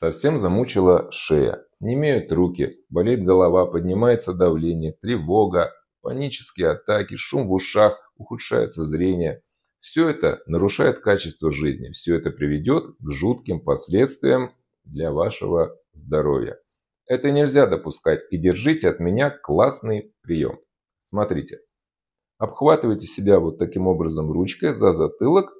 Совсем замучила шея, не имеют руки, болит голова, поднимается давление, тревога, панические атаки, шум в ушах, ухудшается зрение. Все это нарушает качество жизни, все это приведет к жутким последствиям для вашего здоровья. Это нельзя допускать и держите от меня классный прием. Смотрите. Обхватывайте себя вот таким образом ручкой за затылок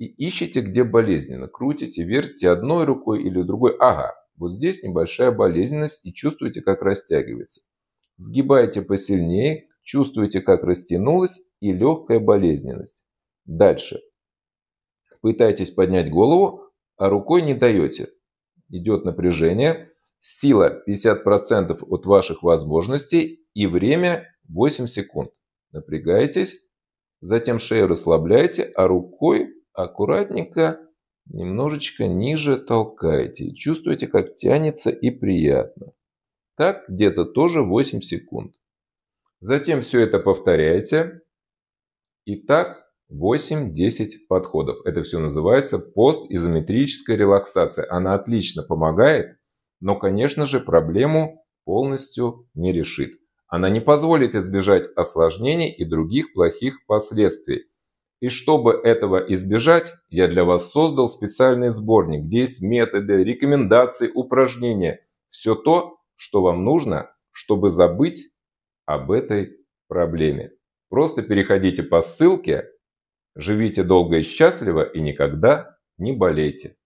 и ищете, где болезненно. Крутите, вертите одной рукой или другой. Ага, вот здесь небольшая болезненность и чувствуете, как растягивается. Сгибаете посильнее, чувствуете, как растянулась и легкая болезненность. Дальше. Пытаетесь поднять голову, а рукой не даете. Идет напряжение. Сила 50% от ваших возможностей и время 8 секунд. Напрягаетесь, затем шею расслабляете, а рукой аккуратненько, немножечко ниже толкаете. Чувствуете, как тянется и приятно. Так где-то тоже 8 секунд. Затем все это повторяете. И так 8-10 подходов. Это все называется постизометрическая релаксация. Она отлично помогает, но, конечно же, проблему полностью не решит. Она не позволит избежать осложнений и других плохих последствий. И чтобы этого избежать, я для вас создал специальный сборник, где есть методы, рекомендации, упражнения. Все то, что вам нужно, чтобы забыть об этой проблеме. Просто переходите по ссылке, живите долго и счастливо и никогда не болейте.